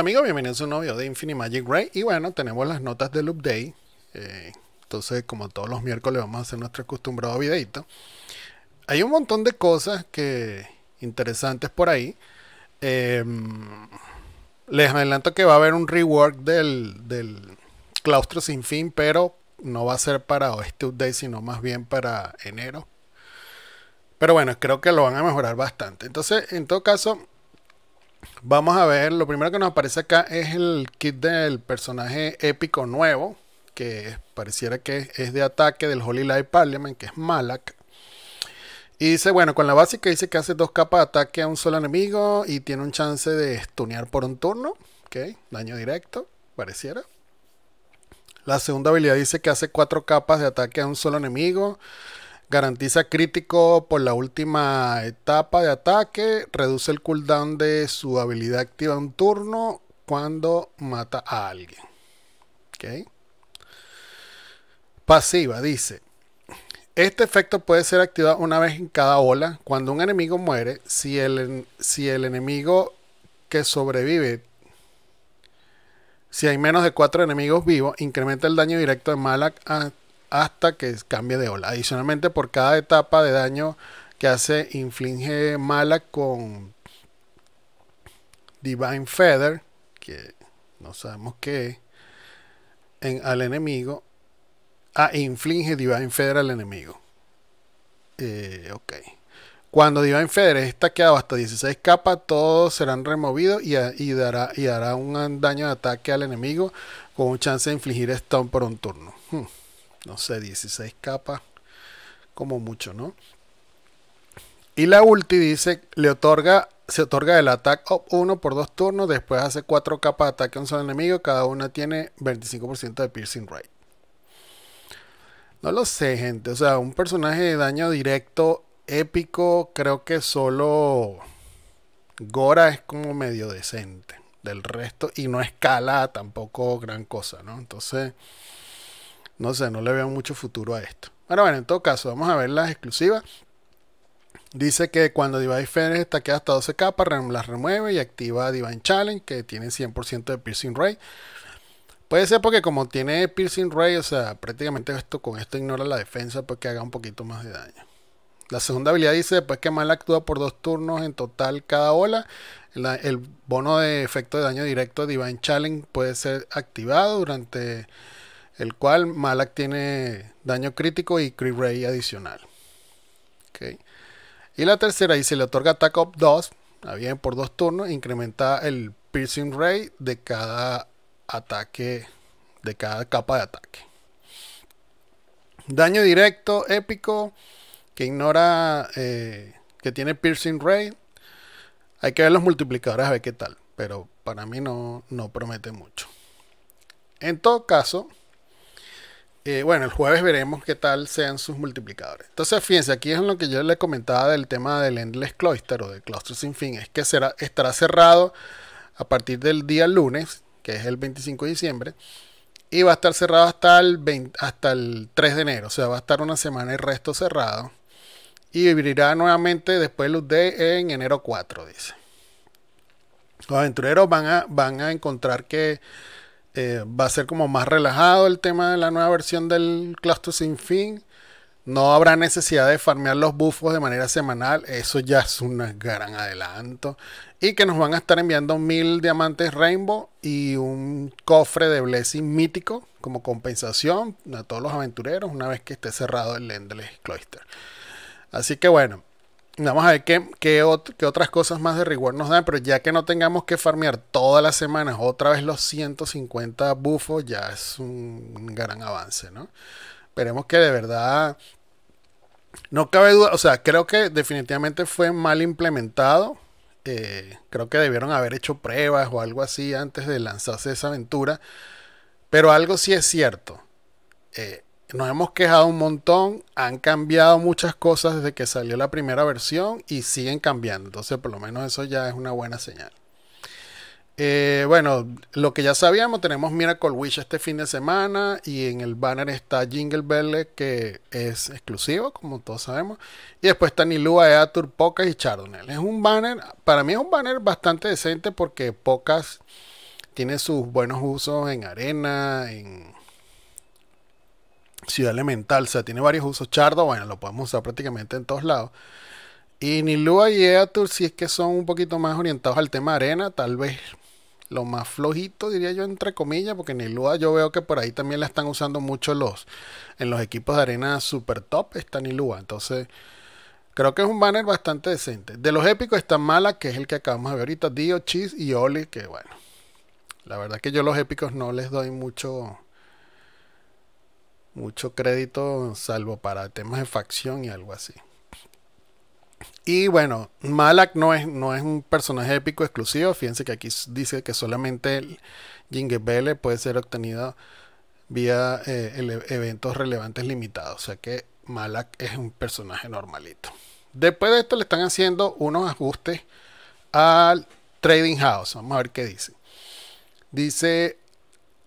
Amigo amigos, bienvenidos a un nuevo de Infinity Magic Ray y bueno, tenemos las notas del update eh, entonces como todos los miércoles vamos a hacer nuestro acostumbrado videito hay un montón de cosas que interesantes por ahí em, les adelanto que va a haber un rework del, del claustro sin fin pero no va a ser para este update sino más bien para enero pero bueno, creo que lo van a mejorar bastante entonces en todo caso Vamos a ver, lo primero que nos aparece acá es el kit del personaje épico nuevo, que pareciera que es de ataque del Holy Light Parliament, que es Malak. Y dice, bueno, con la básica dice que hace dos capas de ataque a un solo enemigo y tiene un chance de stunear por un turno. Ok, daño directo, pareciera. La segunda habilidad dice que hace cuatro capas de ataque a un solo enemigo Garantiza crítico por la última etapa de ataque. Reduce el cooldown de su habilidad activa un turno cuando mata a alguien. Pasiva dice. Este efecto puede ser activado una vez en cada ola. Cuando un enemigo muere, si el, si el enemigo que sobrevive, si hay menos de cuatro enemigos vivos, incrementa el daño directo de Malak hasta que cambie de ola. Adicionalmente, por cada etapa de daño que hace, inflige mala con Divine Feather, que no sabemos qué en, al enemigo. Ah, inflige Divine Feather al enemigo. Eh, ok. Cuando Divine Feather es taqueado hasta 16 capas, todos serán removidos y, dará, y un daño de ataque al enemigo con un chance de infligir Stone por un turno. Hmm no sé, 16 capas, como mucho, ¿no? Y la ulti dice, le otorga, se otorga el ataque up 1 por 2 turnos, después hace 4 capas de ataque a un solo enemigo, cada una tiene 25% de piercing rate. No lo sé, gente, o sea, un personaje de daño directo épico, creo que solo Gora es como medio decente del resto y no escala tampoco gran cosa, ¿no? Entonces no sé, no le veo mucho futuro a esto. Bueno, bueno, en todo caso, vamos a ver las exclusivas. Dice que cuando Divine está que hasta 12 capas, las remueve y activa Divine Challenge, que tiene 100% de Piercing Ray. Puede ser porque como tiene Piercing Ray, o sea, prácticamente esto con esto ignora la defensa, porque pues haga un poquito más de daño. La segunda habilidad dice, después pues, que Mal actúa por dos turnos en total cada ola, el bono de efecto de daño directo de Divine Challenge puede ser activado durante el cual Malak tiene daño crítico y crit ray adicional. Y la tercera, y se le otorga attack up 2, bien por dos turnos, incrementa el piercing ray de cada ataque, de cada capa de ataque. Daño directo, épico, que ignora, eh, que tiene piercing ray. Hay que ver los multiplicadores a ver qué tal, pero para mí no, no promete mucho. En todo caso, bueno, el jueves veremos qué tal sean sus multiplicadores. Entonces, fíjense, aquí es lo que yo le comentaba del tema del Endless Cloister o del Cluster sin fin, es que será, estará cerrado a partir del día lunes, que es el 25 de diciembre, y va a estar cerrado hasta el, hasta el 3 de enero, o sea, va a estar una semana y resto cerrado, y vivirá nuevamente después del de en enero 4, dice. Los aventureros van a, van a encontrar que eh, va a ser como más relajado el tema de la nueva versión del Cluster Sin Fin. No habrá necesidad de farmear los bufos de manera semanal. Eso ya es un gran adelanto. Y que nos van a estar enviando mil diamantes Rainbow y un cofre de Blessing mítico como compensación a todos los aventureros una vez que esté cerrado el Endless Cloister. Así que bueno, Vamos a ver qué, otras cosas más de reward nos dan, pero ya que no tengamos que farmear todas las semanas otra vez los 150 bufos, ya es un, gran avance, ¿no? Esperemos que de verdad no cabe duda, o sea, creo que definitivamente fue mal implementado. Eh, creo que debieron haber hecho pruebas o algo así antes de lanzarse esa aventura. Pero algo sí es cierto. Eh, nos hemos quejado un montón, han cambiado muchas cosas desde que salió la primera versión y siguen cambiando. Entonces, por lo menos eso ya es una buena señal. Eh, bueno, lo que ya sabíamos, tenemos Miracle Wish este fin de semana y en el banner está Jingle Bell, que es exclusivo, como todos sabemos. Y después está Nilua, Eatur, Pocas y Chardonnay. Es un banner, para mí es un banner bastante decente porque Pocas tiene sus buenos usos en arena, en ciudad elemental, o sea, tiene varios usos. Chardo, bueno, lo podemos usar prácticamente en todos lados. Y Nilua y Eatur, si es que son un poquito más orientados al tema arena, tal vez lo más flojito, diría yo, entre comillas, porque Nilua yo veo que por ahí también la están usando mucho los en los equipos de arena super top, está Nilua. Entonces, creo que es un banner bastante decente. De los épicos está Mala, que es el que acabamos de ver ahorita, Dio, Cheese y Oli, que bueno, la verdad que yo los épicos no les doy mucho mucho crédito, salvo para temas de facción y algo así. Y bueno, Malak no es, no es un personaje épico exclusivo. Fíjense que aquí dice que solamente el Jingebele puede ser obtenido vía eh, eventos relevantes limitados. O sea que Malak es un personaje normalito. Después de esto le están haciendo unos ajustes al Trading House. Vamos a ver qué dice. Dice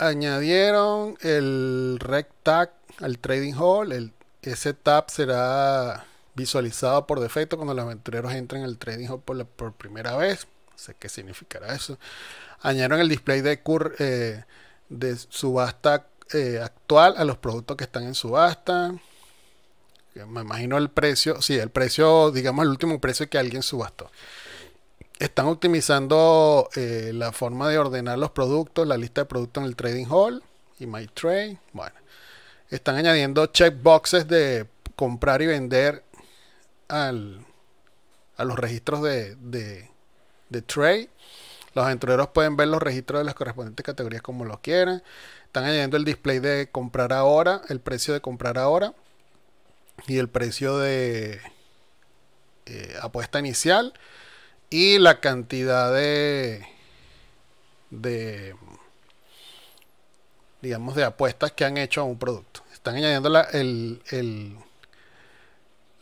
añadieron el rec tag al trading hall. ese tab será visualizado por defecto cuando los aventureros entren al trading hall por, primera vez. No sé qué significará eso. Añadieron el display de, cur, eh, de subasta eh, actual a los productos que están en subasta. Me imagino el precio, sí, el precio, digamos el último precio que alguien subastó. Están optimizando eh, la forma de ordenar los productos, la lista de productos en el trading hall y my trade. Bueno, están añadiendo checkboxes de comprar y vender a los registros de, trade. Los aventureros pueden ver los registros de las correspondientes categorías como lo quieran. Están añadiendo el display de comprar ahora, el precio de comprar ahora y el precio de eh, apuesta inicial y la cantidad de, digamos, de apuestas que han hecho a un producto. Están añadiendo la,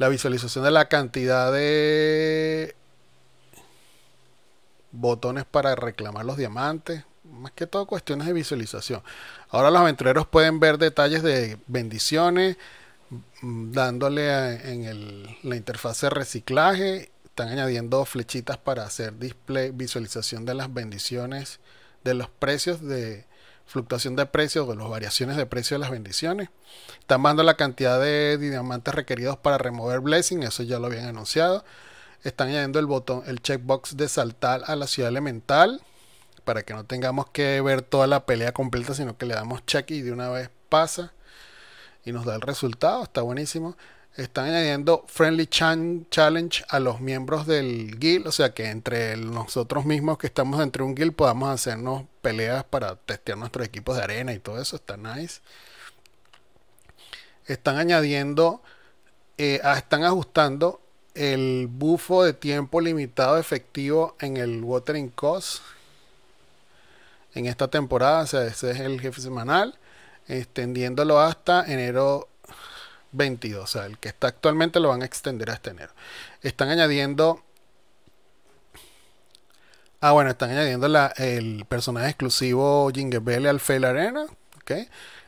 visualización de la cantidad de botones para reclamar los diamantes. Más que todo cuestiones de visualización. Ahora los aventureros pueden ver detalles de bendiciones, mm, dándole en la interfaz de reciclaje están añadiendo flechitas para hacer display, visualización de las bendiciones, de los precios de fluctuación de precios, de las variaciones de precio de las bendiciones. Están mandando la cantidad de diamantes requeridos para remover blessing, eso ya lo habían anunciado. Están añadiendo el botón, el checkbox de saltar a la ciudad elemental, para que no tengamos que ver toda la pelea completa, sino que le damos check y de una vez pasa y nos da el resultado. Está buenísimo están añadiendo Friendly Challenge a los miembros del guild, o sea que entre nosotros mismos que estamos entre un guild podamos hacernos peleas para testear nuestros equipos de arena y todo eso, está nice. Están añadiendo, eh, están ajustando el bufo de tiempo limitado efectivo en el Watering Cost en esta temporada, o sea, ese es el jefe semanal, extendiéndolo hasta enero 22, o sea, el que está actualmente lo van a extender hasta enero. Están añadiendo... Ah, bueno, están añadiendo el personaje exclusivo Jingle al Fail Arena.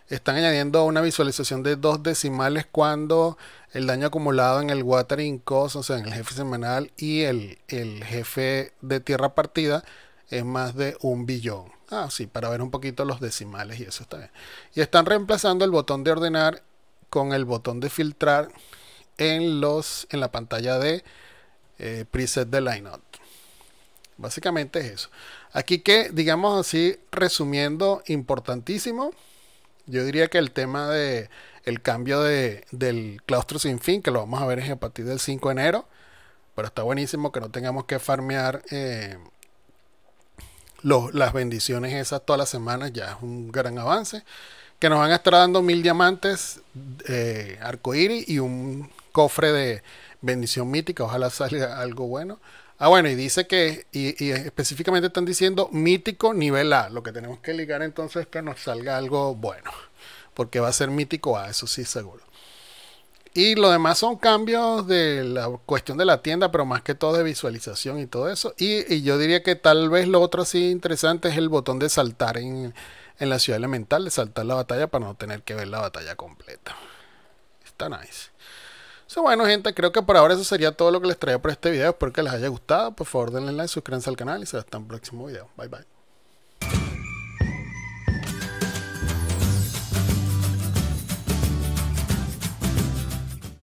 Están añadiendo una visualización de dos decimales cuando el daño acumulado en el Watering Cost, o sea, en el jefe semanal y el, el jefe de tierra partida, es más de un billón. Ah, sí, para ver un poquito los decimales y eso está bien. Y están reemplazando el botón de ordenar con el botón de filtrar en, los, en la pantalla de eh, preset de Lineout. Básicamente es eso. Aquí que, digamos así, resumiendo, importantísimo, yo diría que el tema de el cambio del claustro sin fin, que lo vamos a ver es a partir del 5 de enero, pero está buenísimo que no tengamos que farmear eh, las bendiciones esas todas las semanas, ya es un gran avance que nos van a estar dando mil diamantes, eh, arcoíris y un cofre de bendición mítica. Ojalá salga algo bueno. Ah, bueno, y dice que, y, específicamente están diciendo mítico nivel A. Lo que tenemos que ligar entonces es que nos salga algo bueno. Porque va a ser mítico A, eso sí seguro. Y lo demás son cambios de la cuestión de la tienda, pero más que todo de visualización y todo eso. Y, y yo diría que tal vez lo otro así interesante es el botón de saltar en, en la ciudad elemental de saltar la batalla para no tener que ver la batalla completa. Está nice. So, bueno, gente, creo que por ahora eso sería todo lo que les traía por este video. Espero que les haya gustado. Por favor, denle like, suscríbanse al canal y se hasta un próximo video. Bye bye.